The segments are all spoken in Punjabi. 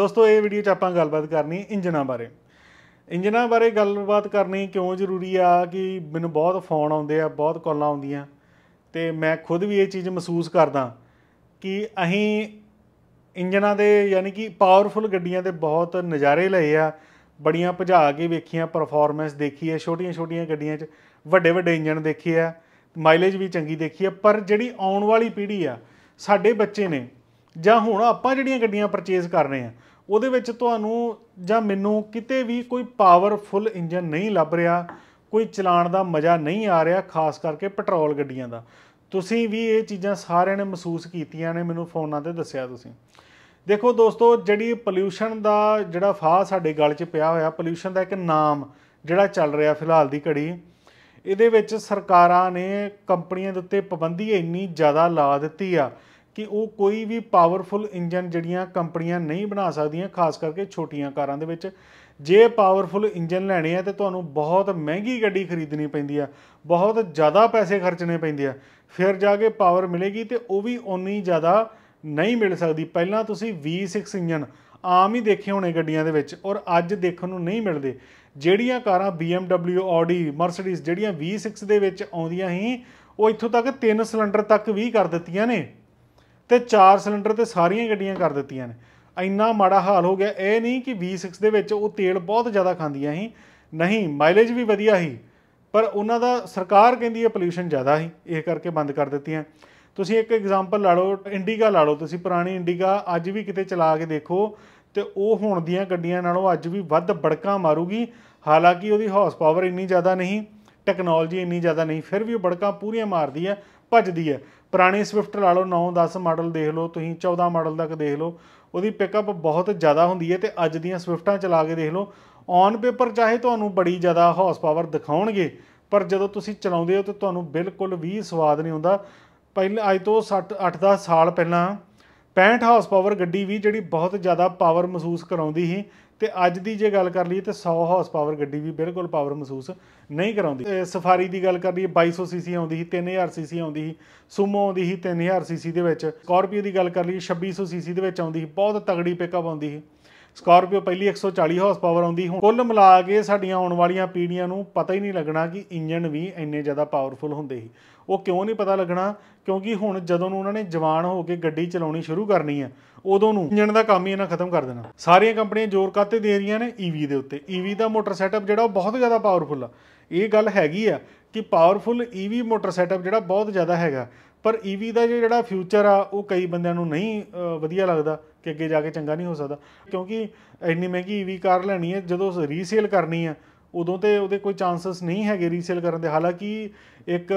ਦੋਸਤੋ ਇਹ ਵੀਡੀਓ 'ਚ ਆਪਾਂ ਗੱਲਬਾਤ ਕਰਨੀ ਇੰਜਨਾਂ ਬਾਰੇ ਇੰਜਨਾਂ ਬਾਰੇ ਗੱਲਬਾਤ ਕਰਨੀ ਕਿਉਂ ਜ਼ਰੂਰੀ ਆ ਕਿ ਮੈਨੂੰ ਬਹੁਤ ਫੋਨ ਆਉਂਦੇ ਆ ਬਹੁਤ ਕਾਲਾਂ ਆਉਂਦੀਆਂ ਤੇ ਮੈਂ ਖੁਦ ਵੀ ਇਹ ਚੀਜ਼ ਮਹਿਸੂਸ ਕਰਦਾ ਕਿ ਅਸੀਂ ਇੰਜਨਾਂ ਦੇ ਯਾਨੀ ਕਿ ਪਾਵਰਫੁਲ ਗੱਡੀਆਂ ਦੇ ਬਹੁਤ ਨਜ਼ਾਰੇ ਲਏ ਆ ਬੜੀਆਂ ਭਜਾ ਕੇ ਵੇਖੀਆਂ ਪਰਫਾਰਮੈਂਸ ਦੇਖੀ ਹੈ ਛੋਟੀਆਂ-ਛੋਟੀਆਂ ਗੱਡੀਆਂ 'ਚ ਵੱਡੇ ਵੱਡੇ ਇੰਜਨ ਦੇਖੇ ਆ ਮਾਈਲੇਜ ਵੀ ਚੰਗੀ ਦੇਖੀ ਆ ਪਰ ਜਿਹੜੀ ਆਉਣ ਵਾਲੀ ਪੀੜ੍ਹੀ ਆ ਸਾਡੇ ਬੱਚੇ ਨੇ ਜਾਂ ਹੁਣ ਆਪਾਂ ਜਿਹੜੀਆਂ ਗੱਡੀਆਂ ਪਰਚੇਸ ਕਰ ਰਹੇ ਆ ਉਹਦੇ ਵਿੱਚ ਤੁਹਾਨੂੰ ਜਾਂ ਮੈਨੂੰ ਕਿਤੇ ਵੀ ਕੋਈ ਪਾਵਰਫੁਲ ਇੰਜਨ ਨਹੀਂ ਲੱਭ ਰਿਹਾ ਕੋਈ ਚਲਾਣ ਦਾ ਮਜ਼ਾ ਨਹੀਂ ਆ ਰਿਹਾ ਖਾਸ ਕਰਕੇ ਪੈਟਰੋਲ ਗੱਡੀਆਂ ਦਾ ਤੁਸੀਂ ਵੀ ਇਹ ਚੀਜ਼ਾਂ ਸਾਰਿਆਂ ਨੇ ਮਹਿਸੂਸ ਕੀਤੀਆਂ ਨੇ ਮੈਨੂੰ ਫੋਨਾਂ ਤੇ ਦੱਸਿਆ ਤੁਸੀਂ ਦੇਖੋ ਦੋਸਤੋ ਜਿਹੜੀ ਪੋਲਿਊਸ਼ਨ ਦਾ ਜਿਹੜਾ ਫਾਹ ਸਾਡੇ ਗਲ 'ਚ ਪਿਆ ਹੋਇਆ ਪੋਲਿਊਸ਼ਨ ਦਾ ਇੱਕ ਨਾਮ ਜਿਹੜਾ ਚੱਲ ਰਿਹਾ ਫਿਲਹਾਲ ਦੀ ਘੜੀ ਇਹਦੇ ਵਿੱਚ ਸਰਕਾਰਾਂ ਨੇ ਕੰਪਨੀਆਂ ਦੇ ਉੱਤੇ ਪਾਬੰਦੀ ਇੰਨੀ ਜ਼ਿਆਦਾ ਲਾ ਦਿੱਤੀ ਆ ਕਿ ਉਹ ਕੋਈ ਵੀ ਪਾਵਰਫੁਲ ਇੰਜਨ ਜਿਹੜੀਆਂ ਕੰਪਨੀਆਂ ਨਹੀਂ ਬਣਾ ਸਕਦੀਆਂ ਖਾਸ ਕਰਕੇ ਛੋਟੀਆਂ ਕਾਰਾਂ ਦੇ ਵਿੱਚ ਜੇ ਪਾਵਰਫੁਲ ਇੰਜਨ ਲੈਣੇ ਆ ਤੇ ਤੁਹਾਨੂੰ ਬਹੁਤ ਮਹਿੰਗੀ ਗੱਡੀ ਖਰੀਦਣੀ ਪੈਂਦੀ ਆ ਬਹੁਤ ਜ਼ਿਆਦਾ ਪੈਸੇ ਖਰਚਣੇ ਪੈਂਦੇ ਆ ਫਿਰ ਜਾ ਕੇ ਪਾਵਰ ਮਿਲੇਗੀ ਤੇ ਉਹ ਵੀ ਓਨੀ ਜ਼ਿਆਦਾ ਨਹੀਂ ਮਿਲ ਸਕਦੀ ਪਹਿਲਾਂ ਤੁਸੀਂ V6 ਇੰਜਨ ਆਮ ਹੀ ਦੇਖੇ ਹੋਣੇ ਗੱਡੀਆਂ ਦੇ ਵਿੱਚ ਔਰ ਅੱਜ ਦੇਖਣ ਨੂੰ ਨਹੀਂ ਮਿਲਦੇ ਜਿਹੜੀਆਂ ਕਾਰਾਂ BMW Audi Mercedes ਜਿਹੜੀਆਂ V6 ਦੇ ਵਿੱਚ ਆਉਂਦੀਆਂ ਹੀ ਉਹ ਇੱਥੋਂ ਤੱਕ 3 ਸਿਲੰਡਰ ਤੱਕ ਵੀ ਕਰ ਦਿੱਤੀਆਂ ਨੇ ਤੇ 4 ਸਿਲੰਡਰ ਤੇ ਸਾਰੀਆਂ ਗੱਡੀਆਂ ਕਰ ਦਿੱਤੀਆਂ ਨੇ ਇੰਨਾ ਮਾੜਾ ਹਾਲ ਹੋ ਗਿਆ ਇਹ ਨਹੀਂ ਕਿ V6 ਦੇ ਵਿੱਚ ਉਹ ਤੇਲ ਬਹੁਤ ਜ਼ਿਆਦਾ ਖਾਂਦੀਆਂ ਸੀ ਨਹੀਂ ਮਾਈਲੇਜ ਵੀ ਵਧੀਆ ਸੀ ਪਰ ਉਹਨਾਂ ਦਾ ਸਰਕਾਰ ਕਹਿੰਦੀ ਹੈ ਪੋਲੂਸ਼ਨ ਜ਼ਿਆਦਾ ਸੀ ਇਹ ਕਰਕੇ ਬੰਦ ਕਰ ਦਿੱਤੀਆਂ ਤੁਸੀਂ ਇੱਕ ਐਗਜ਼ਾਮਪਲ ਲਾ ਲਓ ਇੰਡੀਗਾ ਲਾ ਲਓ ਤੁਸੀਂ ਪੁਰਾਣੀ ਇੰਡੀਗਾ ਅੱਜ ਵੀ ਕਿਤੇ ਚਲਾ ਕੇ ਦੇਖੋ ਤੇ ਉਹ ਹੁਣ ਦੀਆਂ ਗੱਡੀਆਂ ਨਾਲੋਂ ਅੱਜ ਵੀ ਵੱਧ ਬੜਕਾਂ ਮਾਰੂਗੀ ਹਾਲਾਂਕਿ ਉਹਦੀ ਹਾਰਸ ਪਾਵਰ ਇੰਨੀ ਜ਼ਿਆਦਾ ਨਹੀਂ ਟੈਕਨੋਲੋਜੀ ਇੰਨੀ ਜ਼ਿਆਦਾ ਨਹੀਂ ਫਿਰ ਵੀ ਉਹ ਬੜਕਾਂ ਪੂਰੀਆਂ ਮਾਰਦੀ ਹੈ ਭੱਜਦੀ ਹੈ ਪੁਰਾਣੀ ਸਵਿਫਟ ਲਾ ਲਓ 9 10 ਮਾਡਲ ਦੇਖ ਲਓ ਤੁਸੀਂ 14 ਮਾਡਲ ਤੱਕ ਦੇਖ ਲਓ ਉਹਦੀ ਪਿਕਅਪ ਬਹੁਤ ਜ਼ਿਆਦਾ ਹੁੰਦੀ ਹੈ ਤੇ ਅੱਜ ਦੀਆਂ ਸਵਿਫਟਾਂ ਚਲਾ ਕੇ ਦੇਖ ਲਓ ਔਨ ਪੇਪਰ ਚਾਹੇ ਤੁਹਾਨੂੰ ਬੜੀ ਜ਼ਿਆਦਾ ਹਾਰਸ ਪਾਵਰ ਦਿਖਾਉਣਗੇ ਪਰ ਜਦੋਂ ਤੁਸੀਂ ਚਲਾਉਂਦੇ ਹੋ ਤੇ ਤੁਹਾਨੂੰ ਬਿਲਕੁਲ ਵੀ ਸਵਾਦ ਨਹੀਂ ਹੁੰਦਾ ਪਹਿਲਾਂ ਅੱਜ ਤੋਂ 60 8-10 ਸਾਲ ਪਹਿਲਾਂ 65 ਹਾਰਸ ਪਾਵਰ ਗੱਡੀ ਵੀ ਜਿਹੜੀ ਬਹੁਤ ਜ਼ਿਆਦਾ ਪਾਵਰ ਮਹਿਸੂਸ ਕਰਾਉਂਦੀ ਸੀ ਤੇ ਅੱਜ ਦੀ ਜੇ ਗੱਲ ਕਰ ਲਈਏ ਤੇ 100 ਹਾਰਸ ਪਾਵਰ ਗੱਡੀ ਵੀ ਬਿਲਕੁਲ ਪਾਵਰ ਮਹਿਸੂਸ ਨਹੀਂ ਕਰਾਉਂਦੀ ਸਫਾਰੀ ਦੀ ਗੱਲ ਕਰ ਲਈਏ 2200 ਸੀਸੀ ਆਉਂਦੀ ਸੀ 3000 ਸੀਸੀ ਆਉਂਦੀ ਸੀ ਸੁਮੋ ਆਉਂਦੀ ਸੀ 3000 ਸੀਸੀ ਦੇ ਵਿੱਚ ਸਕਾਰਪੀਓ ਦੀ ਗੱਲ ਕਰ ਲਈਏ 2600 ਸੀਸੀ ਦੇ ਵਿੱਚ ਆਉਂਦੀ ਸੀ ਬਹੁਤ ਤਗੜੀ ਪਿਕਅਪ ਆਉਂਦੀ ਸੀ ਸਕਾਰਪੀਓ ਪਹਿਲੀ 140 ਹਾਰਸ ਪਾਵਰ ਆਉਂਦੀ ਹੁਣ ਕੁੱਲ ਮਿਲਾ ਕੇ ਸਾਡੀਆਂ ਆਉਣ ਵਾਲੀਆਂ ਪੀੜ੍ਹੀਆਂ ਨੂੰ ਪਤਾ ਹੀ ਨਹੀਂ ਲੱਗਣਾ ਕਿ ਇੰਜਨ ਵੀ ਇੰਨੇ ਜ਼ਿਆਦਾ ਪਾਵਰਫੁਲ ਹੁੰਦੇ ਸੀ ਉਹ ਕਿਉਂ ਨਹੀਂ ਪਤਾ ਲੱਗਣਾ ਕਿਉਂਕਿ ਹੁਣ ਜਦੋਂ ਨੂੰ ਉਹਨਾਂ ਨੇ ਜਵਾਨ ਹੋ ਕੇ ਗੱਡੀ ਚਲਾਉਣੀ ਸ਼ੁਰੂ ਕਰਨੀ ਹੈ ਉਦੋਂ ਨੂੰ ਇੰਜਨ ਦਾ ਕੰਮ ਹੀ ਇਹਨਾਂ ਖਤਮ ਕਰ ਦੇਣਾ ਸਾਰੀਆਂ ਕੰਪਨੀਆਂ ਜ਼ੋਰ ਕਾਤੇ ਦੇ ਰਹੀਆਂ ਨੇ ਈਵੀ e ਦੇ ਉੱਤੇ ਈਵੀ e ਦਾ ਮੋਟਰ ਸੈਟਅਪ ਜਿਹੜਾ ਉਹ ਬਹੁਤ ਜ਼ਿਆਦਾ ਪਾਵਰਫੁਲ ਆ ਇਹ ਗੱਲ ਹੈਗੀ ਆ ਕਿ powerful EV e motor setup ਜਿਹੜਾ ਬਹੁਤ ਜ਼ਿਆਦਾ ਹੈਗਾ ਪਰ ਈਵੀ ਦਾ ਜਿਹੜਾ ਫਿਊਚਰ ਆ ਉਹ ਕਈ ਬੰਦਿਆਂ ਨੂੰ ਨਹੀਂ ਵਧੀਆ ਲੱਗਦਾ ਕਿ ਅੱਗੇ ਜਾ ਕੇ ਚੰਗਾ ਨਹੀਂ ਹੋ ਸਕਦਾ ਕਿਉਂਕਿ ਇੰਨੀ ਮਹਿੰਗੀ ਈਵੀ ਕਾਰ ਲੈਣੀ ਹੈ ਜਦੋਂ ਰੀਸੇਲ ਕਰਨੀ ਹੈ ਉਦੋਂ ਤੇ ਉਹਦੇ ਕੋਈ ਚਾਂਸਸ ਨਹੀਂ ਹੈਗੇ ਰੀਸੇਲ ਕਰਨ ਦੇ ਹਾਲਾਂਕਿ ਇੱਕ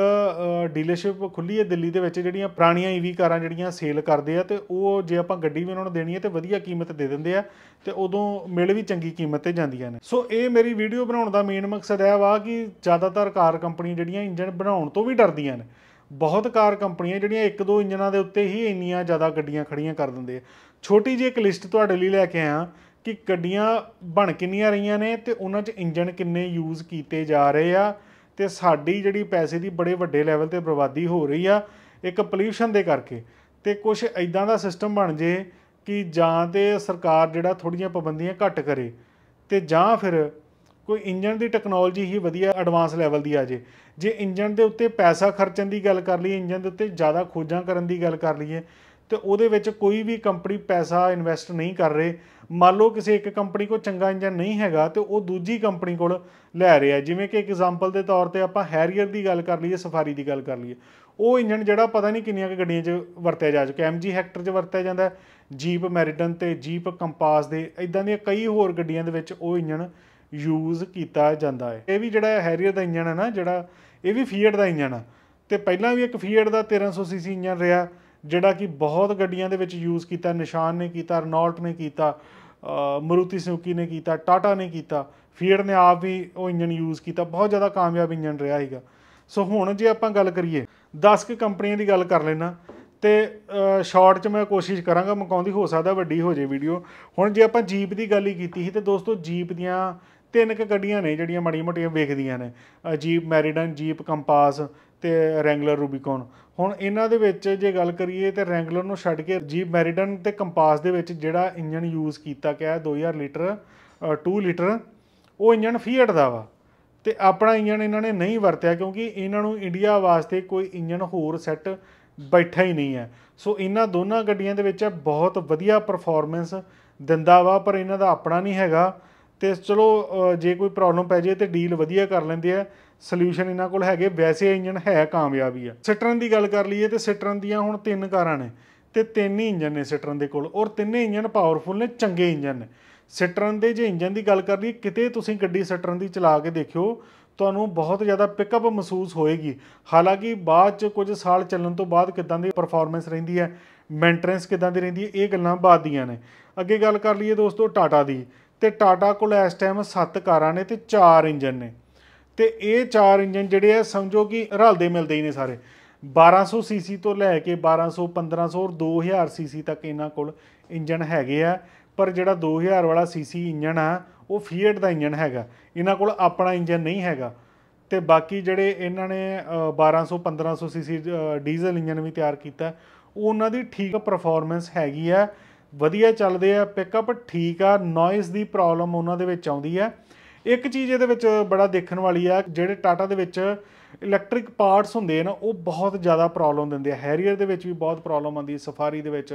ਡੀਲਰਸ਼ਿਪ ਖੁੱਲੀ ਹੈ ਦਿੱਲੀ ਦੇ ਵਿੱਚ ਜਿਹੜੀਆਂ ਪੁਰਾਣੀਆਂ ਈਵੀ ਕਾਰਾਂ ਜਿਹੜੀਆਂ ਸੇਲ ਕਰਦੇ ਆ ਤੇ ਉਹ ਜੇ ਆਪਾਂ ਗੱਡੀ ਵੀ ਉਹਨਾਂ ਨੂੰ ਦੇਣੀ ਹੈ ਤੇ ਵਧੀਆ ਕੀਮਤ ਦੇ ਦਿੰਦੇ ਆ ਤੇ ਉਦੋਂ ਮਿਲ ਵੀ ਚੰਗੀ ਕੀਮਤ ਤੇ ਜਾਂਦੀਆਂ ਨੇ ਸੋ ਇਹ ਮੇਰੀ ਵੀਡੀਓ ਬਣਾਉਣ ਦਾ ਮੇਨ ਮਕਸਦ ਇਹ ਵਾ ਕਿ ਜ਼ਿਆਦਾਤਰ ਕਾਰ ਕੰਪਨੀ ਜਿਹੜੀਆਂ ਇੰਜਨ ਬਣਾਉਣ ਤੋਂ ਵੀ ਡਰਦੀਆਂ ਨੇ ਬਹੁਤ ਕਾਰ ਕੰਪਨੀਆਂ ਜਿਹੜੀਆਂ ਇੱਕ ਦੋ ਇੰਜਨਾਂ ਦੇ ਉੱਤੇ ਹੀ ਇੰਨੀਆਂ ਜ਼ਿਆਦਾ ਗੱਡੀਆਂ ਖੜੀਆਂ ਕਰ ਦਿੰਦੇ ਆ ਛੋਟੀ ਜਿਹੀ ਇੱਕ ਲਿਸਟ ਤੁਹਾਡੇ ਲਈ ਲੈ ਕੇ ਆਇਆ ਕਿ ਗੱਡੀਆਂ ਬਣ ਕਿੰਨੀਆਂ ਰਹੀਆਂ ਨੇ ਤੇ ਉਹਨਾਂ 'ਚ ਇੰਜਨ ਕਿੰਨੇ ਯੂਜ਼ ਕੀਤੇ ਜਾ ਰਹੇ ਆ ਤੇ ਸਾਡੀ ਜਿਹੜੀ ਪੈਸੇ ਦੀ ਬੜੇ ਵੱਡੇ ਲੈਵਲ ਤੇ ਬਰਬਾਦੀ ਹੋ ਰਹੀ ਆ ਇੱਕ ਪੋਲੂਸ਼ਨ ਦੇ ਕਰਕੇ ਤੇ ਕੁਝ ਐਦਾਂ ਦਾ ਸਿਸਟਮ ਬਣ ਜੇ ਕਿ ਜਾਂ ਤੇ ਸਰਕਾਰ ਜਿਹੜਾ ਥੋੜੀਆਂ ਪਾਬੰਦੀਆਂ ਘੱਟ ਕਰੇ ਤੇ ਜਾਂ ਫਿਰ ਕੋਈ ਇੰਜਨ ਦੀ ਟੈਕਨੋਲੋਜੀ ਹੀ ਵਧੀਆ ਐਡਵਾਂਸ ਲੈਵਲ ਦੀ ਆ ਜੇ ਜੇ ਇੰਜਨ ਦੇ ਉੱਤੇ ਪੈਸਾ ਖਰਚਣ ਦੀ ਗੱਲ ਕਰ ਲਈ ਇੰਜਨ ਦੇ ਉੱਤੇ ਜ਼ਿਆਦਾ ਖੋਜਾਂ ਕਰਨ ਦੀ ਗੱਲ ਕਰ ਲਈਏ ਤੇ ਉਹਦੇ ਵਿੱਚ ਕੋਈ ਵੀ ਕੰਪਨੀ ਪੈਸਾ ਇਨਵੈਸਟ ਨਹੀਂ ਕਰ ਰਹੇ ਮੰਨ ਲਓ ਕਿਸੇ ਇੱਕ ਕੰਪਨੀ ਕੋਲ ਚੰਗਾ ਇੰਜਨ ਨਹੀਂ ਹੈਗਾ ਤੇ ਉਹ ਦੂਜੀ ਕੰਪਨੀ ਕੋਲ ਲੈ ਰਿਹਾ ਜਿਵੇਂ ਕਿ ਇੱਕ ਐਗਜ਼ਾਮਪਲ ਦੇ ਤੌਰ ਤੇ ਆਪਾਂ ਹੈਰੀਅਰ ਦੀ ਗੱਲ ਕਰ ਲਈਏ ਸਫਾਰੀ ਦੀ ਗੱਲ ਕਰ ਲਈਏ ਉਹ ਇੰਜਨ ਜਿਹੜਾ ਪਤਾ ਨਹੀਂ ਕਿੰਨੀਆਂ ਕਿ ਗੱਡੀਆਂ 'ਚ ਵਰਤਿਆ ਜਾ ਚੁੱਕਾ ਐਮਜੀ ਹੈਕਟਰ 'ਚ ਵਰਤਿਆ ਜਾਂਦਾ ਜੀਪ ਮੈਰੀਡਨ ਤੇ ਜੀਪ ਕੰਪਾਸ ਦੇ ਇਦਾਂ ਦੀਆਂ ਕਈ ਹੋਰ ਗੱਡੀਆਂ ਦੇ ਵਿੱਚ ਉਹ ਇੰਜਨ ਯੂਜ਼ ਕੀਤਾ ਜਾਂਦਾ ਹੈ ਇਹ ਵੀ ਜਿਹੜਾ ਹੈਰੀਅਰ ਦਾ ਇੰਜਨ ਹੈ ਨਾ ਜਿਹੜਾ ਇਹ ਵੀ ਫੀਐਟ ਦਾ ਇੰਜਨ ਆ ਤੇ ਪਹਿਲਾਂ ਵੀ ਇੱਕ ਫੀਐਟ ਦਾ 1300 ਸੀਸੀ ਇੰਜਨ ਰਿਹਾ ਜਿਹੜਾ ਕਿ ਬਹੁਤ ਗੱਡੀਆਂ ਦੇ ਵਿੱਚ ਯੂਜ਼ ਕੀਤਾ ਨਿਸ਼ਾਨ ਨੇ ਕੀਤਾ ਰਨੌਲਟ ਨੇ ਕੀਤਾ ਮਰੂਤੀ ਸੁਜ਼ੂਕੀ ਨੇ ਕੀਤਾ ਟਾਟਾ ਨੇ ਕੀਤਾ ਫੀਅਰ ਨੇ ਆਪ ਵੀ ਉਹ ਇੰਜਨ ਯੂਜ਼ ਕੀਤਾ ਬਹੁਤ ਜ਼ਿਆਦਾ ਕਾਮਯਾਬ ਇੰਜਨ ਰਿਹਾ ਹੈਗਾ ਸੋ ਹੁਣ ਜੇ ਆਪਾਂ ਗੱਲ ਕਰੀਏ 10 ਕਿ ਕੰਪਨੀਆਂ ਦੀ ਗੱਲ ਕਰ ਲੈਣਾ ਤੇ ਸ਼ਾਰਟ 'ਚ ਮੈਂ ਕੋਸ਼ਿਸ਼ ਕਰਾਂਗਾ ਮਕਾਉਂਦੀ ਹੋ ਸਕਦਾ ਵੱਡੀ ਹੋ ਜੇ ਵੀਡੀਓ ਹੁਣ ਜੇ ਆਪਾਂ ਜੀਪ ਦੀ ਗੱਲ ਹੀ ਕੀਤੀ ਸੀ ਤੇ ਦੋਸਤੋ ਜੀਪ ਦੀਆਂ ਤਿੰਨ ਕ ਗੱਡੀਆਂ ਨੇ ਜਿਹੜੀਆਂ ਮੜੀ ਮੋਟੀਆਂ ਵੇਖਦੀਆਂ ਨੇ ਜੀਪ ਮੈਰੀਡਨ ਜੀਪ ਕੰਪਾਸ ਤੇ ਰੈਂਗਲਰ ਰੂਬੀਕਨ ਹੁਣ ਇਹਨਾਂ ਦੇ ਵਿੱਚ ਜੇ ਗੱਲ ਕਰੀਏ ਤੇ ਰੈਂਗਲਰ ਨੂੰ ਛੱਡ ਕੇ ਜੀਪ ਮੈਰੀਡਨ ਤੇ ਕੰਪਾਸ ਦੇ ਵਿੱਚ ਜਿਹੜਾ ਇੰਜਨ ਯੂਜ਼ ਕੀਤਾ ਗਿਆ 2000 ਲੀਟਰ 2 ਲੀਟਰ ਉਹ ਇੰਜਨ ਫੀਅਟ ਦਾ ਵਾ ਤੇ ਆਪਣਾ ਇੰਜਨ ਇਹਨਾਂ ਨੇ ਨਹੀਂ ਵਰਤਿਆ ਕਿਉਂਕਿ ਇਹਨਾਂ ਨੂੰ ਇੰਡੀਆ ਵਾਸਤੇ ਕੋਈ ਇੰਜਨ ਹੋਰ ਸੈੱਟ ਬੈਠਾ ਹੀ ਨਹੀਂ ਹੈ ਸੋ ਇਹਨਾਂ ਦੋਨਾਂ ਗੱਡੀਆਂ ਦੇ ਵਿੱਚ ਬਹੁਤ ਵਧੀਆ ਪਰਫਾਰਮੈਂਸ ਦਿੰਦਾ ਵਾ ਪਰ ਇਹਨਾਂ ਦਾ ਆਪਣਾ ਨਹੀਂ ਹੈਗਾ ਤੇ ਚਲੋ ਜੇ ਕੋਈ ਪ੍ਰੋਬਲਮ ਪੈ ਜੇ ਤੇ ਡੀਲ ਵਧੀਆ ਕਰ ਲੈਂਦੇ ਆ ਸੋਲੂਸ਼ਨ ਇਹਨਾਂ ਕੋਲ ਹੈਗੇ ਵੈਸੇ ਇੰਜਨ ਹੈ ਕਾਮਯਾਬੀ ਆ ਸਿਟਰਨ ਦੀ ਗੱਲ ਕਰ ਲਈਏ ਤੇ ਸਿਟਰਨ ਦੀਆਂ ਹੁਣ ਤਿੰਨ ਕਾਰਾਂ ਨੇ ਤੇ ਤਿੰਨ ਹੀ ਇੰਜਨ ਨੇ ਸਿਟਰਨ ਦੇ ਕੋਲ ਔਰ ਤਿੰਨੇ ਇੰਜਨ ਪਾਵਰਫੁਲ ਨੇ ਚੰਗੇ ਇੰਜਨ ਨੇ ਸਿਟਰਨ ਦੇ ਜੇ ਇੰਜਨ ਦੀ ਗੱਲ ਕਰ ਲਈਏ ਕਿਤੇ ਤੁਸੀਂ ਗੱਡੀ ਸਿਟਰਨ ਦੀ ਚਲਾ ਕੇ ਦੇਖਿਓ ਤੁਹਾਨੂੰ ਬਹੁਤ ਜ਼ਿਆਦਾ ਪਿਕਅਪ ਮਹਿਸੂਸ ਹੋਏਗੀ ਹਾਲਾਂਕਿ ਬਾਅਦ ਚ ਕੁਝ ਸਾਲ ਚੱਲਣ ਤੋਂ ਬਾਅਦ ਕਿਦਾਂ ਦੀ ਪਰਫਾਰਮੈਂਸ ਰਹਿੰਦੀ ਹੈ ਮੈਂਟੇਨੈਂਸ ਕਿਦਾਂ ਦੀ ਰਹਿੰਦੀ ਹੈ ਇਹ ਗੱਲਾਂ ਬਾਅਦ ਦੀਆਂ ਨੇ ਅੱਗੇ ਗੱਲ ਕਰ ਲਈਏ ਦੋਸਤੋ ਟਾਟਾ ਦੀ ਤੇ ਟਾਟਾ ਕੋਲ ਇਸ ਟਾਈਮ 7 ਕਾਰਾਂ ਨੇ ਤੇ 4 ਇੰਜਨ ਨੇ ਤੇ ਇਹ ਚਾਰ ਇੰਜਨ ਜਿਹੜੇ ਆ ਸਮਝੋ ਕਿ ਰਲਦੇ ਮਿਲਦੇ ਹੀ ਨੇ ਸਾਰੇ 1200 ਸੀਸੀ ਤੋਂ ਲੈ ਕੇ 1200 1500 ਔਰ 2000 ਸੀਸੀ ਤੱਕ ਇਹਨਾਂ ਕੋਲ ਇੰਜਨ ਹੈਗੇ ਆ ਪਰ ਜਿਹੜਾ 2000 ਵਾਲਾ ਸੀਸੀ ਇੰਜਨ ਆ ਉਹ ਫੀਅਟ ਦਾ ਇੰਜਨ ਹੈਗਾ ਇਹਨਾਂ ਕੋਲ ਆਪਣਾ ਇੰਜਨ ਨਹੀਂ ਹੈਗਾ ਤੇ ਬਾਕੀ ਜਿਹੜੇ ਇਹਨਾਂ ਨੇ 1200 1500 ਸੀਸੀ ਡੀਜ਼ਲ ਇੰਜਨ ਵੀ ਤਿਆਰ ਕੀਤਾ ਉਹਨਾਂ ਦੀ ਠੀਕ ਪਰਫਾਰਮੈਂਸ ਹੈਗੀ ਆ ਵਧੀਆ ਚੱਲਦੇ ਆ ਪਿਕਅਪ ਠੀਕ ਆ ਨੋਇਸ ਦੀ ਪ੍ਰੋਬਲਮ ਉਹਨਾਂ ਦੇ ਵਿੱਚ ਆਉਂਦੀ ਆ ਇੱਕ ਚੀਜ਼ ਇਹਦੇ ਵਿੱਚ ਬੜਾ ਦੇਖਣ ਵਾਲੀ ਆ ਜਿਹੜੇ ਟਾਟਾ ਦੇ ਵਿੱਚ ਇਲੈਕਟ੍ਰਿਕ ਪਾਰਟਸ ਹੁੰਦੇ ਨੇ ਉਹ ਬਹੁਤ ਜ਼ਿਆਦਾ ਪ੍ਰੋਬਲਮ ਦਿੰਦੇ ਆ ਹੈਰੀਅਰ ਦੇ ਵਿੱਚ ਵੀ ਬਹੁਤ ਪ੍ਰੋਬਲਮ ਆਉਂਦੀ ਹੈ ਸਫਾਰੀ ਦੇ ਵਿੱਚ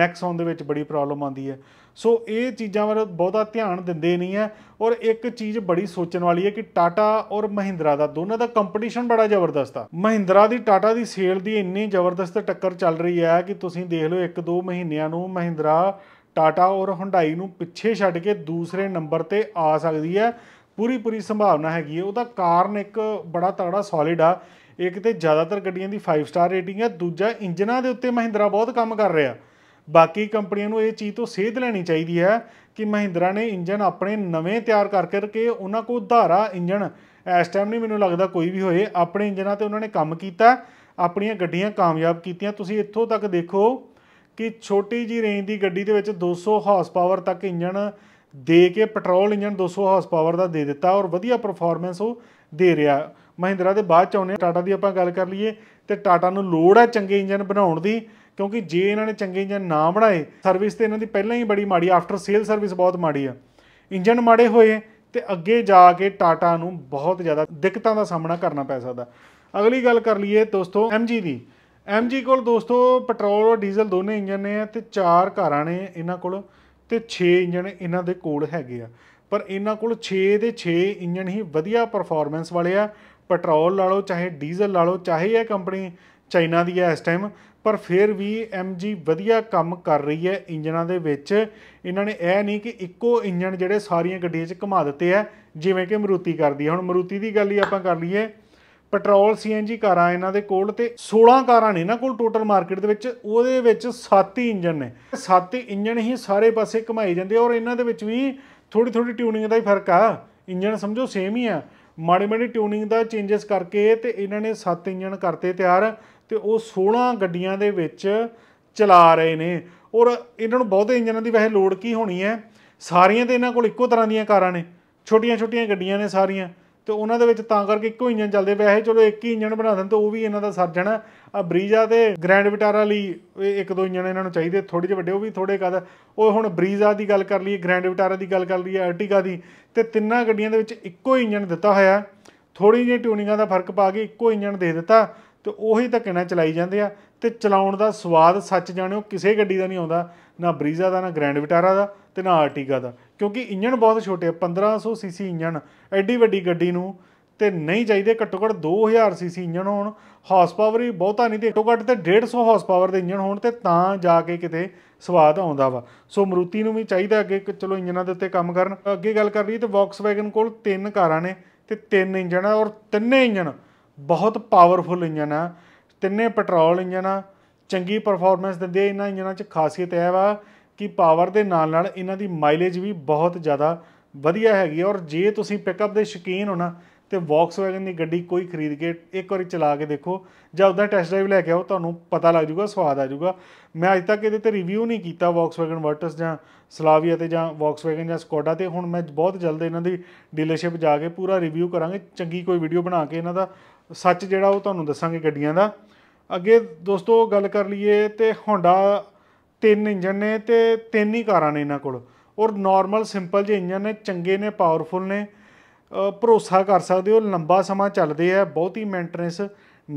ਨੈਕਸਨ ਦੇ ਵਿੱਚ ਬੜੀ ਪ੍ਰੋਬਲਮ ਆਉਂਦੀ ਹੈ ਸੋ ਇਹ ਚੀਜ਼ਾਂ ਵੱਲ ਬਹੁਤਾ ਧਿਆਨ ਦਿੰਦੇ ਨਹੀਂ ਆ ਔਰ ਇੱਕ ਚੀਜ਼ ਬੜੀ ਸੋਚਣ ਵਾਲੀ ਹੈ ਕਿ ਟਾਟਾ ਔਰ ਮਹਿੰਦਰਾ ਦਾ ਦੋਨਾਂ ਦਾ ਕੰਪੀਟੀਸ਼ਨ ਬੜਾ ਜ਼ਬਰਦਸਤ ਆ ਮਹਿੰਦਰਾ ਦੀ ਟਾਟਾ ਦੀ ਸੇਲ ਦੀ ਇੰਨੀ ਜ਼ਬਰਦਸਤ ਟੱਕਰ ਚੱਲ ਰਹੀ ਹੈ ਕਿ ਤੁਸੀਂ ਦੇਖ ਲਓ ਇੱਕ ਦੋ ਮਹੀਨਿਆਂ ਨੂੰ ਮਹਿੰਦਰਾ ਟਾਟਾ ਔਰ ਹੁੰਡਾਈ ਨੂੰ ਪਿੱਛੇ ਛੱਡ ਕੇ ਦੂਸਰੇ ਨੰਬਰ ਤੇ ਆ ਸਕਦੀ ਹੈ ਪੂਰੀ ਪੂਰੀ ਸੰਭਾਵਨਾ ਹੈਗੀ ਹੈ ਉਹਦਾ ਕਾਰਨ ਇੱਕ ਬੜਾ ਤਗੜਾ ਸੋਲਿਡ ਆ ਇੱਕ ਤੇ ਜ਼ਿਆਦਾਤਰ ਗੱਡੀਆਂ ਦੀ 5 ਸਟਾਰ ਰੇਟਿੰਗ ਹੈ ਦੂਜਾ ਇੰਜਨਾਂ ਦੇ ਉੱਤੇ ਮਹਿੰਦਰਾ ਬਹੁਤ ਕੰਮ ਕਰ ਰਿਹਾ ਬਾਕੀ ਕੰਪਨੀਆਂ ਨੂੰ ਇਹ ਚੀਜ਼ ਤੋਂ ਸੇਧ ਲੈਣੀ ਚਾਹੀਦੀ ਹੈ ਕਿ ਮਹਿੰਦਰਾ ਨੇ ਇੰਜਨ ਆਪਣੇ ਨਵੇਂ ਤਿਆਰ ਕਰ ਕਰਕੇ ਉਹਨਾਂ ਕੋ ਉਧਾਰਾ ਇੰਜਨ ਇਸ ਟਾਈਮ ਨਹੀਂ ਮੈਨੂੰ ਲੱਗਦਾ ਕੋਈ ਵੀ ਹੋਏ ਆਪਣੇ ਇੰਜਨਾਂ ਤੇ ਉਹਨਾਂ ਨੇ ਕੰਮ ਕੀਤਾ ਆਪਣੀਆਂ ਗੱਡੀਆਂ ਕਾਮਯਾਬ ਕੀਤੀਆਂ ਤੁਸੀਂ ਇੱਥੋਂ ਤੱਕ ਦੇਖੋ ਕਿ ਛੋਟੀ ਜੀ ਰੇਂਜ ਦੀ ਗੱਡੀ ਦੇ ਵਿੱਚ 200 ਹਾਰਸ ਪਾਵਰ ਤੱਕ ਇੰਜਨ ਦੇ ਕੇ ਪੈਟਰੋਲ ਇੰਜਨ 200 ਹਾਰਸ ਪਾਵਰ ਦਾ ਦੇ ਦਿੱਤਾ ਔਰ ਵਧੀਆ ਪਰਫਾਰਮੈਂਸ ਉਹ ਦੇ ਰਿਹਾ ਮਹਿੰਦਰਾ ਦੇ ਬਾਅਦ ਚ ਆਉਨੇ ਟਾਟਾ ਦੀ ਆਪਾਂ ਗੱਲ ਕਰ ਲਈਏ ਤੇ ਟਾਟਾ ਨੂੰ ਲੋੜ ਹੈ ਚੰਗੇ ਇੰਜਨ ਬਣਾਉਣ ਦੀ ਕਿਉਂਕਿ ਜੇ ਇਹਨਾਂ ਨੇ ਚੰਗੇ ਇੰਜਨ ਨਾ ਬਣਾਏ ਸਰਵਿਸ ਤੇ ਇਹਨਾਂ ਦੀ ਪਹਿਲਾਂ ਹੀ ਬੜੀ ਮਾੜੀ ਆਫਟਰ ਸੇਲ ਸਰਵਿਸ ਬਹੁਤ ਮਾੜੀ ਆ ਇੰਜਨ ਮਾੜੇ ਹੋਏ ਤੇ ਅੱਗੇ ਜਾ ਕੇ ਟਾਟਾ ਨੂੰ ਬਹੁਤ ਜ਼ਿਆਦਾ ਦਿੱਕਤਾਂ ਦਾ ਸਾਹਮਣਾ ਕਰਨਾ ਪੈ ਸਕਦਾ ਅਗਲੀ ਗੱਲ ਕਰ ਲਈਏ ਦੋਸਤੋ ਐਮਜੀ ਦੀ ਐਮਜੀ ਕੋਲ ਦੋਸਤੋ ਪੈਟਰੋਲ ਔਰ ਡੀਜ਼ਲ ਦੋਨੇ ਇੰਜਨ ਨੇ ਤੇ ਚਾਰ ਘਾਰਾਂ ਨੇ ਇਹਨਾਂ ਕੋਲ ਤੇ 6 ਇੰਜਨ ਇਹਨਾਂ ਦੇ ਕੋਲ ਹੈਗੇ ਆ ਪਰ ਇਹਨਾਂ ਕੋਲ 6 ਦੇ 6 ਇੰਜਨ ਹੀ ਵਧੀਆ ਪਰਫਾਰਮੈਂਸ ਵਾਲੇ ਆ ਪੈਟਰੋਲ ਲਾ ਲਓ ਚਾਹੇ ਡੀਜ਼ਲ ਲਾ ਲਓ ਚਾਹੇ ਇਹ ਕੰਪਨੀ ਚਾਈਨਾ ਦੀ ਹੈ ਇਸ ਟਾਈਮ ਪਰ ਫਿਰ ਵੀ MG ਵਧੀਆ ਕੰਮ ਕਰ ਰਹੀ ਹੈ ਇੰਜਨਾਂ ਦੇ ਵਿੱਚ ਇਹਨਾਂ ਨੇ ਇਹ ਨਹੀਂ ਕਿ ਇੱਕੋ ਇੰਜਨ ਜਿਹੜੇ ਸਾਰੀਆਂ ਗੱਡੀਆਂ 'ਚ ਘੁਮਾ ਦਿੱਤੇ ਆ ਜਿਵੇਂ ਕਿ ਮਰੂਤੀ ਕਰਦੀ ਹੈ ਹੁਣ ਮਰੂਤੀ ਦੀ ਗੱਲ ਹੀ ਆਪਾਂ ਕਰ ਲਈਏ ਪੈਟਰੋਲ ਸੀਐਨਜੀ ਕਾਰਾਂ ਇਹਨਾਂ ਦੇ ਕੋਲ ਤੇ 16 ਕਾਰਾਂ ਨੇ ਇਹਨਾਂ ਕੋਲ ਟੋਟਲ ਮਾਰਕੀਟ ਦੇ ਵਿੱਚ ਉਹਦੇ ਵਿੱਚ 7 ਹੀ ਇੰਜਨ ਨੇ 7 ਹੀ ਇੰਜਨ ਹੀ ਸਾਰੇ ਪਾਸੇ ਘੁਮਾਈ ਜਾਂਦੇ ਔਰ ਇਹਨਾਂ ਦੇ ਵਿੱਚ ਵੀ ਥੋੜੀ ਥੋੜੀ ਟਿਊਨਿੰਗ ਦਾ ਹੀ ਫਰਕ ਆ ਇੰਜਨ ਸਮਝੋ ਸੇਮ ਹੀ ਆ ਮਾੜੇ ਮਾੜੇ ਟਿਊਨਿੰਗ ਦਾ ਚੇਂਜਸ ਕਰਕੇ ਤੇ ਇਹਨਾਂ ਨੇ 7 ਇੰਜਨ ਕਰਤੇ ਤਿਆਰ ਤੇ ਉਹ 16 ਗੱਡੀਆਂ ਦੇ ਵਿੱਚ ਚਲਾ ਰਹੇ ਨੇ ਔਰ ਇਹਨਾਂ ਨੂੰ ਬਹੁਤੇ ਇੰਜਨਾਂ ਦੀ ਵੈਸੇ ਲੋੜ ਕੀ ਹੋਣੀ ਹੈ ਸਾਰੀਆਂ ਤੇ ਇਹਨਾਂ ਕੋਲ ਇੱਕੋ ਤਰ੍ਹਾਂ ਦੀਆਂ ਕਾਰਾਂ ਨੇ ਛੋਟੀਆਂ-ਛੋਟੀਆਂ ਗੱਡੀਆਂ ਨੇ ਸਾਰੀਆਂ ਤੇ ਉਹਨਾਂ ਦੇ ਵਿੱਚ ਤਾਂ ਕਰਕੇ ਇੱਕੋ ਇੰਜਨ ਚੱਲਦੇ ਹੈ ਚਲੋ ਇੱਕ ਹੀ ਇੰਜਨ ਬਣਾ ਦੇਣ ਤਾਂ ਉਹ ਵੀ ਇਹਨਾਂ ਦਾ ਸਰ ਜਾਣਾ ਆ ਬਰੀਜ਼ਾ ਤੇ ਗ੍ਰੈਂਡ ਵਿਟਾਰਾ ਲਈ ਇੱਕ ਦੋ ਇੰਜਨ ਇਹਨਾਂ ਨੂੰ ਚਾਹੀਦੇ ਥੋੜੇ ਜਿਹਾ ਵੱਡੇ ਉਹ ਵੀ ਥੋੜੇ ਕਦ ਉਹ ਹੁਣ ਬਰੀਜ਼ਾ ਦੀ ਗੱਲ ਕਰ ਲਈਏ ਗ੍ਰੈਂਡ ਵਿਟਾਰਾ ਦੀ ਗੱਲ ਕਰ ਲਈਏ ਆਰਟਿਕਾ ਦੀ ਤੇ ਤਿੰਨਾਂ ਗੱਡੀਆਂ ਦੇ ਵਿੱਚ ਇੱਕੋ ਇੰਜਨ ਦਿੱਤਾ ਹੋਇਆ ਥੋੜੀ ਜਿਹੀ ਟਿਊਨਿੰਗਾਂ ਦਾ ਫਰਕ ਪਾ ਕੇ ਇੱਕੋ ਇੰਜਨ ਦੇ ਦਿੱਤਾ ਤੇ ਉਹੀ ਤਾਂ ਨਾਲ ਚਲਾਈ ਜਾਂਦੇ ਆ ਤੇ ਚਲਾਉਣ ਦਾ ਸਵਾਦ ਸੱਚ ਜਾਣਿਓ ਕਿਸੇ ਗੱਡੀ ਦਾ ਨਹੀਂ ਆਉਂਦਾ ਨਾ ਬਰੀਜ਼ਾ ਦਾ ਨਾ ਗ੍ਰੈਂਡ ਵਿਟਾਰਾ ਦਾ ਤੇ ਨਾ ਆਰਟਿਕਾ ਦਾ ਕਿਉਂਕਿ ਇੰਜਣ ਬਹੁਤ ਛੋਟੇ ਆ 1500 ਸੀਸੀ ਇੰਜਣ ਐਡੀ ਵੱਡੀ ਗੱਡੀ ਨੂੰ ਤੇ ਨਹੀਂ ਚਾਹੀਦੇ ਘੱਟੋ ਘੱਟ 2000 ਸੀਸੀ ਇੰਜਣ ਹੋਣ ਹਾਰਸ ਪਾਵਰ ਵੀ ਬਹੁਤਾ ਨਹੀਂ ਤੇ ਘੱਟੋ ਘੱਟ ਤੇ 150 ਹਾਰਸ ਪਾਵਰ ਦੇ ਇੰਜਣ ਹੋਣ ਤੇ ਤਾਂ ਜਾ ਕੇ ਕਿਤੇ ਸਵਾਦ ਆਉਂਦਾ ਵਾ ਸੋ ਮਰੂਤੀ ਨੂੰ ਵੀ ਚਾਹੀਦਾ ਅੱਗੇ ਚਲੋ ਇੰਜਣਾਂ ਦੇ ਉੱਤੇ ਕੰਮ ਕਰਨ ਅੱਗੇ ਗੱਲ ਕਰ ਰਹੀ ਤੇ ਵੌਕਸਵੈਗਨ ਕੋਲ ਤਿੰਨ ਕਾਰਾਂ ਨੇ ਤੇ ਤਿੰਨ ਇੰਜਣ ਆ ਔਰ ਤਿੰਨੇ ਇੰਜਣ ਬਹੁਤ ਪਾਵਰਫੁਲ ਇੰਜਣ ਆ ਤਿੰਨੇ ਪੈਟਰੋਲ ਇੰਜਣ ਆ ਚੰਗੀ ਪਰਫਾਰਮੈਂਸ ਦਿੰਦੇ ਇਹਨਾਂ ਇੰਜਣਾਂ 'ਚ ਖਾਸੀਅਤ ਇਹ ਵਾ ਕਿ ਪਾਵਰ ਦੇ ਨਾਲ ਨਾਲ ਇਹਨਾਂ ਦੀ ਮਾਈਲੇਜ ਵੀ ਬਹੁਤ ਜ਼ਿਆਦਾ ਵਧੀਆ ਹੈਗੀ ਔਰ ਜੇ ਤੁਸੀਂ ਪਿਕਅਪ ਦੇ ਸ਼ੌਕੀਨ ਹੋ ਨਾ ਤੇ ਵੌਕਸਵੈਗਨ ਦੀ ਗੱਡੀ ਕੋਈ ਖਰੀਦ ਕੇ ਇੱਕ ਵਾਰੀ ਚਲਾ ਕੇ ਦੇਖੋ ਜਾਂ ਉਹਦਾ ਟੈਸਟ ਡਰਾਈਵ ਲੈ ਕੇ ਆਓ ਤੁਹਾਨੂੰ ਪਤਾ ਲੱਗ ਜਾਊਗਾ ਸਵਾਦ ਆ ਜਾਊਗਾ ਮੈਂ ਅਜੇ ਤੱਕ ਇਹਦੇ ਤੇ ਰਿਵਿਊ ਨਹੀਂ ਕੀਤਾ ਵੌਕਸਵੈਗਨ ਵਰਟਸ ਜਾਂ ਸਲਾਵੀਆ ਤੇ ਜਾਂ ਵੌਕਸਵੈਗਨ ਜਾਂ ਸਕੋਡਾ ਤੇ ਹੁਣ ਮੈਂ ਬਹੁਤ ਜਲਦੀ ਇਹਨਾਂ ਦੀ ਡੀਲਰਸ਼ਿਪ ਜਾ ਕੇ ਪੂਰਾ ਰਿਵਿਊ ਕਰਾਂਗੇ ਚੰਗੀ ਕੋਈ ਵੀਡੀਓ ਬਣਾ ਕੇ ਇਹਨਾਂ ਦਾ ਸੱਚ ਜਿਹੜਾ ਉਹ ਤੁਹਾਨੂੰ ਦੱਸਾਂਗੇ ਗੱਡੀਆਂ ਦਾ ਅੱਗੇ ਦੋਸਤੋ ਗੱਲ ਕਰ ਲਈਏ ਤੇ ਹੋਂਡਾ ਤਿੰਨ ਇੰਜਨ ਨੇ ਤੇ ਤਿੰਨ ਹੀ ਕਾਰਾਂ ਨੇ ਇਹਨਾਂ ਕੋਲ ਔਰ ਨਾਰਮਲ ਸਿੰਪਲ ਜਿਹੇ ਇੰਜਨ ਨੇ ਚੰਗੇ ਨੇ ਪਾਵਰਫੁਲ ਨੇ ਭਰੋਸਾ ਕਰ ਸਕਦੇ ਹੋ ਲੰਬਾ ਸਮਾਂ ਚੱਲਦੇ ਆ ਬਹੁਤੀ ਮੈਂਟੇਨੈਂਸ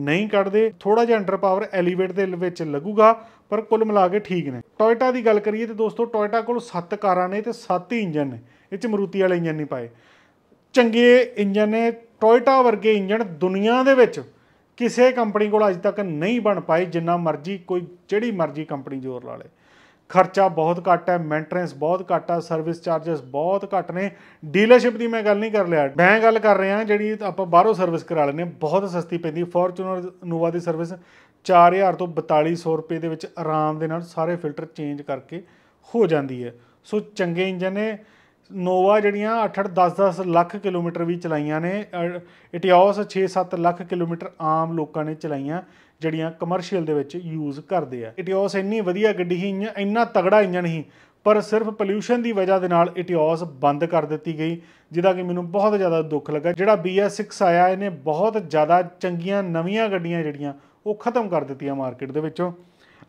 ਨਹੀਂ ਕੱਢਦੇ ਥੋੜਾ ਜਿਹਾ ਅੰਡਰ ਪਾਵਰ ਐਲੀਵੇਟ ਦੇ ਵਿੱਚ ਲੱਗੂਗਾ ਪਰ ਕੁੱਲ ਮਿਲਾ ਕੇ ਠੀਕ ਨੇ ਟੋਇਟਾ ਦੀ ਗੱਲ ਕਰੀਏ ਤੇ ਦੋਸਤੋ ਟੋਇਟਾ ਕੋਲ 7 ਕਾਰਾਂ ਨੇ ਤੇ 7 ਹੀ ਇੰਜਨ ਨੇ ਇਹ ਚ ਮਰੂਤੀ ਵਾਲੇ ਇੰਜਨ ਨਹੀਂ ਪਾਏ ਚੰਗੇ ਇੰਜਨ ਨੇ ਟੋਇਟਾ ਵਰਗੇ ਇੰਜਨ ਦੁਨੀਆ ਦੇ ਵਿੱਚ ਕਿਸੇ ਕੰਪਨੀ ਕੋਲ ਅਜੇ ਤੱਕ ਨਹੀਂ ਬਣ ਪਾਏ ਜਿੰਨਾ ਮਰਜ਼ੀ ਕੋਈ ਜਿਹੜੀ ਮਰਜ਼ੀ ਕੰਪਨੀ ਜ਼ੋਰ ਲਾ ਲੇ ਖਰਚਾ ਬਹੁਤ ਘੱਟ ਹੈ ਮੈਂਟੇਨੈਂਸ ਬਹੁਤ ਘੱਟ ਆ ਸਰਵਿਸ ਚਾਰजेस ਬਹੁਤ ਘੱਟ ਨੇ ਡੀਲਰਸ਼ਿਪ ਦੀ ਮੈਂ ਗੱਲ ਨਹੀਂ ਕਰ ਲਿਆ ਮੈਂ ਗੱਲ ਕਰ ਰਿਹਾ ਜਿਹੜੀ ਆਪਾਂ ਬਾਹਰੋਂ ਸਰਵਿਸ ਕਰਾ ਲੈਨੇ ਬਹੁਤ ਸਸਤੀ ਪੈਂਦੀ ਫੋਰਚੂਨਰ ਨੂਵਾ ਦੀ ਸਰਵਿਸ 4000 ਤੋਂ 4200 ਰੁਪਏ ਦੇ ਵਿੱਚ ਆਰਾਮ ਦੇ ਨਾਲ ਸਾਰੇ ਫਿਲਟਰ ਚੇਂਜ ਕਰਕੇ ਹੋ ਜਾਂਦੀ ਹੈ ਸੋ ਚੰਗੇ ਇੰਜਨ ਨੇ ਨੋਵਾ ਜਿਹੜੀਆਂ 8-8 10-10 ਲੱਖ ਕਿਲੋਮੀਟਰ ਵੀ ਚਲਾਈਆਂ ਨੇ ਇਟਿਓਸ 6-7 ਲੱਖ ਕਿਲੋਮੀਟਰ ਆਮ ਲੋਕਾਂ ਨੇ ਚਲਾਈਆਂ ਜਿਹੜੀਆਂ ਕਮਰਸ਼ੀਅਲ ਦੇ ਵਿੱਚ ਯੂਜ਼ ਕਰਦੇ ਆ ਇਟਿਓਸ ਇੰਨੀ ਵਧੀਆ ਗੱਡੀ ਹੀ ਇੰਨਾ ਤਗੜਾ ਇੰਜਨ ਹੀ ਪਰ ਸਿਰਫ ਪੋਲੂਸ਼ਨ ਦੀ ਵਜ੍ਹਾ ਦੇ ਨਾਲ ਇਟਿਓਸ ਬੰਦ ਕਰ ਦਿੱਤੀ ਗਈ ਜਿਹਦਾ ਕਿ ਮੈਨੂੰ ਬਹੁਤ ਜ਼ਿਆਦਾ ਦੁੱਖ ਲੱਗਾ ਜਿਹੜਾ BS6 ਆਇਆ ਇਹਨੇ ਬਹੁਤ ਜ਼ਿਆਦਾ ਚੰਗੀਆਂ ਨਵੀਆਂ ਗੱਡੀਆਂ ਜਿਹੜੀਆਂ ਉਹ ਖਤਮ ਕਰ ਦਿੱਤੀਆਂ ਮਾਰਕੀਟ ਦੇ ਵਿੱਚੋਂ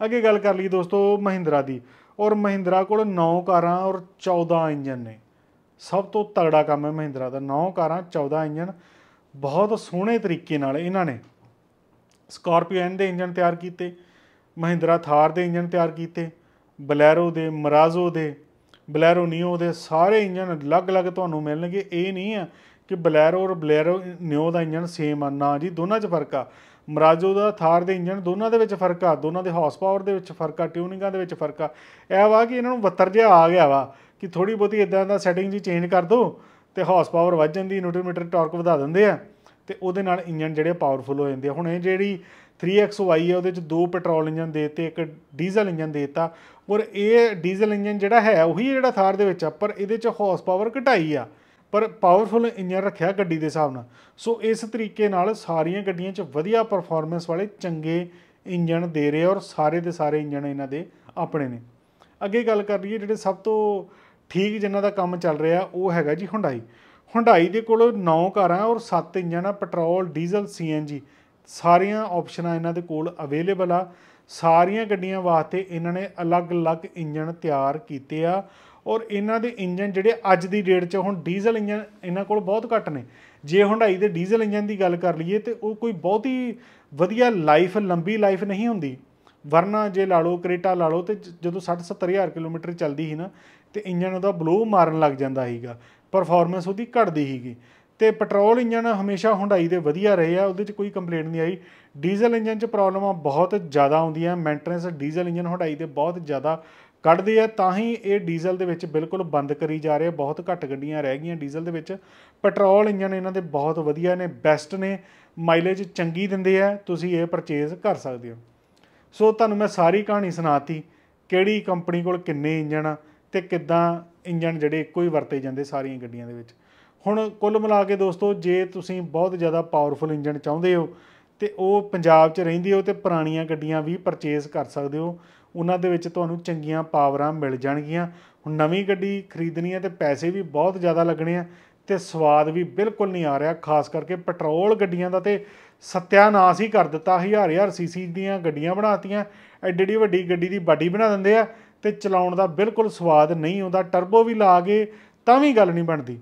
ਅੱਗੇ ਗੱਲ ਕਰ ਲਈ ਦੋਸਤੋ ਮਹਿੰਦਰਾ ਦੀ ਔਰ ਮਹਿੰਦਰਾ ਕੋਲ 9 ਕਾਰਾਂ ਔਰ 14 ਇੰਜਨ ਨੇ ਸਭ ਤੋਂ ਤਗੜਾ ਕੰਮ ਹੈ ਮਹਿੰਦਰਾ ਦਾ 9 ਕਾਰਾਂ 14 ਇੰਜਨ ਬਹੁਤ ਸੋਹਣੇ ਤਰੀਕੇ ਨਾਲ ਇਹਨਾਂ ਨੇ ਸਕਾਰਪੀਓ ਐਨ ਦੇ ਇੰਜਨ ਤਿਆਰ ਕੀਤੇ ਮਹਿੰਦਰਾ ਥਾਰ ਦੇ ਇੰਜਨ ਤਿਆਰ ਕੀਤੇ ਬਲੈਰੋ ਦੇ ਮਰਾਜ਼ੋ ਦੇ ਬਲੈਰੋ ਨਿਓ ਦੇ ਸਾਰੇ ਇੰਜਨ ਅਲੱਗ-ਅਲੱਗ ਤੁਹਾਨੂੰ ਮਿਲਣਗੇ ਇਹ ਨਹੀਂ ਆ ਕਿ ਬਲੈਰੋ ਔਰ ਬਲੈਰੋ ਨਿਓ ਦਾ ਇੰਜਨ ਸੇਮ ਆ ਨਾ ਜੀ ਦੋਨਾਂ 'ਚ ਫਰਕ ਆ ਮਰਾਜੋ ਦਾ ਥਾਰ ਦੇ ਇੰਜਨ ਦੋਨਾਂ ਦੇ ਵਿੱਚ ਫਰਕ ਆ ਦੋਨਾਂ ਦੇ ਹਾਰਸ ਪਾਵਰ ਦੇ ਵਿੱਚ ਫਰਕ ਆ ਟਿਊਨਿੰਗਾਂ ਦੇ ਵਿੱਚ ਫਰਕ ਆ ਇਹ ਵਾ ਕਿ ਇਹਨਾਂ ਨੂੰ ਬੱਤਰ ਜਿਹਾ ਆ ਗਿਆ ਵਾ ਕਿ ਥੋੜੀ ਬਹੁਤੀ ਇਦਾਂ ਦਾ ਸੈਟਿੰਗ ਜੀ ਚੇਂਜ ਕਰ ਦੋ ਤੇ ਹਾਰਸ ਪਾਵਰ ਵੱਧ ਜਾਂਦੀ ਨਿਊਟਨ ਮੀਟਰ ਟਾਰਕ ਵਧਾ ਦਿੰਦੇ ਆ ਤੇ ਉਹਦੇ ਨਾਲ ਇੰਜਨ ਜਿਹੜੇ ਪਾਵਰਫੁਲ ਹੋ ਜਾਂਦੇ ਹੁਣ ਇਹ ਜਿਹੜੀ 3XY ਹੈ ਉਹਦੇ ਚ ਦੋ ਪੈਟਰੋਲ ਇੰਜਨ ਦੇਤੇ ਇੱਕ ਡੀਜ਼ਲ ਇੰਜਨ ਦੇਤਾ ਔਰ ਇਹ ਡੀਜ਼ਲ ਇੰਜਨ ਜਿਹੜਾ ਹੈ ਉਹੀ ਜਿਹੜਾ ਥਾਰ ਦੇ ਵਿੱਚ ਆ ਪਰ ਇਹਦੇ ਚ ਹਾਰਸ ਪਾਵਰ ਘਟਾਈ ਆ ਪਰ ਪਾਵਰਫੁਲ ਇੰਜਨ ਰੱਖਿਆ ਗੱਡੀ ਦੇ ਹਿਸਾਬ ਨਾਲ ਸੋ ਇਸ ਤਰੀਕੇ ਨਾਲ ਸਾਰੀਆਂ ਗੱਡੀਆਂ 'ਚ ਵਧੀਆ ਪਰਫਾਰਮੈਂਸ ਵਾਲੇ ਚੰਗੇ ਇੰਜਨ ਦੇ ਰਹੇ ਔਰ ਸਾਰੇ ਦੇ ਸਾਰੇ ਇੰਜਨ ਇਹਨਾਂ ਦੇ ਆਪਣੇ ਨੇ ਅੱਗੇ ਗੱਲ ਕਰ ਲਈਏ ਜਿਹੜੇ ਸਭ ਤੋਂ ਠੀਕ ਜਿਨ੍ਹਾਂ ਦਾ ਕੰਮ ਚੱਲ ਰਿਹਾ ਉਹ ਹੈਗਾ ਜੀ ਹੁੰਡਾਈ ਹੁੰਡਾਈ ਦੇ ਕੋਲ 9 ਕਾਰਾਂ ਔਰ 7 ਇੰਜਨ ਆ ਪੈਟਰੋਲ ਡੀਜ਼ਲ ਸੀਐਨਜੀ ਸਾਰੀਆਂ ਆਪਸ਼ਨਾਂ ਇਹਨਾਂ ਦੇ ਕੋਲ ਅਵੇਲੇਬਲ ਆ ਸਾਰੀਆਂ ਗੱਡੀਆਂ ਵਾਸਤੇ ਇਹਨਾਂ ਨੇ ਅਲੱਗ-ਅਲੱਗ ਇੰਜਨ ਤਿਆਰ ਕੀਤੇ ਆ ਔਰ ਇਹਨਾਂ ਦੇ ਇੰਜਨ ਜਿਹੜੇ ਅੱਜ ਦੀ ਡੇਟ 'ਚ ਹੁਣ ਡੀਜ਼ਲ ਇੰਜਨ ਇਹਨਾਂ ਕੋਲ ਬਹੁਤ ਘੱਟ ਨੇ ਜੇ ਹੁੰਡਾਈ ਦੇ ਡੀਜ਼ਲ ਇੰਜਨ ਦੀ ਗੱਲ ਕਰ ਲਈਏ ਤੇ ਉਹ ਕੋਈ ਬਹੁਤੀ ਵਧੀਆ ਲਾਈਫ ਲੰਬੀ ਲਾਈਫ ਨਹੀਂ ਹੁੰਦੀ ਵਰਨਾ ਜੇ ਲਾ ਲਓ ਕ੍ਰੇਟਾ ਲਾ ਲਓ ਤੇ ਜਦੋਂ 60 70000 ਕਿਲੋਮੀਟਰ ਚੱਲਦੀ ਸੀ ਨਾ ਤੇ ਇੰਜਨ ਉਹਦਾ ਬਲੋ ਮਾਰਨ ਲੱਗ ਜਾਂਦਾ ਸੀਗਾ ਪਰਫਾਰਮੈਂਸ ਉਹਦੀ ਘਟਦੀ ਹੀਗੀ ਤੇ ਪੈਟਰੋਲ ਇੰਜਨ ਹਮੇਸ਼ਾ ਹੁੰਡਾਈ ਦੇ ਵਧੀਆ ਰਹੇ ਆ ਉਹਦੇ 'ਚ ਕੋਈ ਕੰਪਲੇਂਟ ਨਹੀਂ ਆਈ ਡੀਜ਼ਲ ਇੰਜਨ 'ਚ ਪ੍ਰੋਬਲਮਾਂ ਬਹੁਤ ਜ਼ਿਆਦਾ ਆਉਂਦੀਆਂ ਮੈਂਟੇਨੈਂਸ ਡੀਜ਼ਲ ਇੰਜਨ ਹੁੰਡਾਈ ਦੇ ਬਹੁਤ ਜ਼ਿਆਦਾ ਕੱਢਦੇ ਆ ਤਾਂ ਹੀ ਇਹ ਡੀਜ਼ਲ ਦੇ ਵਿੱਚ ਬਿਲਕੁਲ ਬੰਦ ਕਰੀ ਜਾ ਰਹੇ ਬਹੁਤ ਘੱਟ ਗੱਡੀਆਂ ਰਹਿ ਗਈਆਂ ਡੀਜ਼ਲ ਦੇ ਵਿੱਚ ਪੈਟਰੋਲ ਇੰਜਨ ਇਹਨਾਂ ਦੇ ਬਹੁਤ ਵਧੀਆ ਨੇ ਬੈਸਟ ਨੇ ਮਾਈਲੇਜ ਚੰਗੀ ਦਿੰਦੇ ਆ ਤੁਸੀਂ ਇਹ ਪਰਚੇਜ਼ ਕਰ ਸਕਦੇ ਹੋ ਸੋ ਤੁਹਾਨੂੰ ਮੈਂ ਸਾਰੀ ਕਹਾਣੀ ਸੁਣਾਤੀ ਕਿਹੜੀ ਕੰਪਨੀ ਕੋਲ ਕਿੰਨੇ ਇੰਜਨ ਆ ਤੇ ਕਿਦਾਂ ਇੰਜਨ ਜਿਹੜੇ ਇੱਕੋ ਹੀ ਵਰਤੇ ਜਾਂਦੇ ਸਾਰੀਆਂ ਗੱਡੀਆਂ ਦੇ ਵਿੱਚ ਹੁਣ ਕੁੱਲ ਮਿਲਾ ਕੇ ਦੋਸਤੋ ਜੇ ਤੁਸੀਂ ਬਹੁਤ ਜ਼ਿਆਦਾ ਪਾਵਰਫੁਲ ਇੰਜਨ ਚਾਹੁੰਦੇ ਹੋ ਤੇ ਉਹ ਪੰਜਾਬ 'ਚ ਰਹਿੰਦੇ ਹੋ ਤੇ ਪੁਰਾਣੀਆਂ ਗੱਡੀਆਂ ਵੀ ਪਰਚੇਸ ਕਰ ਸਕਦੇ ਹੋ ਉਹਨਾਂ ਦੇ ਵਿੱਚ ਤੁਹਾਨੂੰ ਚੰਗੀਆਂ ਪਾਵਰਾਂ ਮਿਲ ਜਾਣਗੀਆਂ ਹੁਣ ਨਵੀਂ ਗੱਡੀ ਖਰੀਦਣੀ ਹੈ ਤੇ ਪੈਸੇ ਵੀ ਬਹੁਤ ਜ਼ਿਆਦਾ ਲੱਗਣੇ ਆ ਤੇ ਸਵਾਦ ਵੀ ਬਿਲਕੁਲ ਨਹੀਂ ਆ ਰਿਹਾ ਖਾਸ ਕਰਕੇ ਪੈਟਰੋਲ ਗੱਡੀਆਂ ਦਾ ਤੇ ਸਤਿਆਨਾਸ਼ ਹੀ ਕਰ ਦਿੱਤਾ 1000 1000 ਸੀਸੀ ਦੀਆਂ ਗੱਡੀਆਂ ਬਣਾਤੀਆਂ ਐਡੀ ਵੱਡੀ ਗੱਡੀ ਦੀ ਬਾਡੀ ਬਣਾ ਦਿੰਦੇ ਆ ਤੇ ਚਲਾਉਣ ਦਾ ਬਿਲਕੁਲ ਸਵਾਦ ਨਹੀਂ ਆਉਂਦਾ ਟਰਬੋ ਵੀ ਲਾ ਕੇ ਤਾਂ ਵੀ ਗੱਲ ਨਹੀਂ ਬਣਦੀ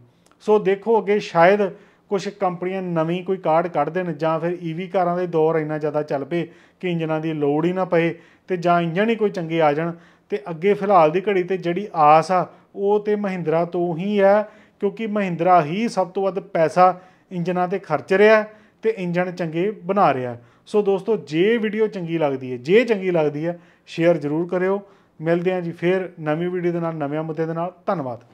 ਸੋ ਦੇਖੋ ਅੱਗੇ ਸ਼ਾਇਦ ਕੁਝ ਕੰਪਨੀਆਂ ਨਵੀਂ ਕੋਈ ਕਾਰਡ ਕੱਢ ਦੇਣ ਜਾਂ ਫਿਰ ਈਵੀ e ਕਾਰਾਂ ਦੇ ਦੌਰ ਇੰਨਾ ਜ਼ਿਆਦਾ ਚੱਲ ਪਏ ਕਿ ਇੰਜਨਾਂ ਦੀ ਲੋੜ ਹੀ ਨਾ ਪਏ ਤੇ ਜਾਂ ਇੰਜਣ ਹੀ ਕੋਈ ਚੰਗੇ ਆ ਜਾਣ ਤੇ ਅੱਗੇ ਫਿਲਹਾਲ ਦੀ ਘੜੀ ਤੇ ਜਿਹੜੀ ਆਸ ਆ ਉਹ ਤੇ ਮਹਿੰਦਰਾ ਤੋਂ ਹੀ ਹੈ ਕਿਉਂਕਿ ਮਹਿੰਦਰਾ ਹੀ ਸਭ ਤੋਂ ਵੱਧ ਪੈਸਾ ਇੰਜਨਾਂ ਤੇ ਖਰਚ ਰਿਹਾ ਤੇ ਇੰਜਣ ਚੰਗੇ ਬਣਾ ਰਿਹਾ ਸੋ ਦੋਸਤੋ ਜੇ ਵੀਡੀਓ ਚੰਗੀ ਲੱਗਦੀ ਹੈ ਜੇ ਚੰਗੀ ਲੱਗਦੀ ਹੈ ਸ਼ੇਅਰ ਜ਼ਰੂਰ ਕਰਿਓ ਮਿਲਦੇ ਆਂ ਜੀ ਫੇਰ ਨਵੀਂ ਵੀਡੀਓ ਦੇ ਨਾਲ ਨਵੇਂ ਮੁੱਦੇ ਦੇ ਨਾਲ ਧੰਨਵਾਦ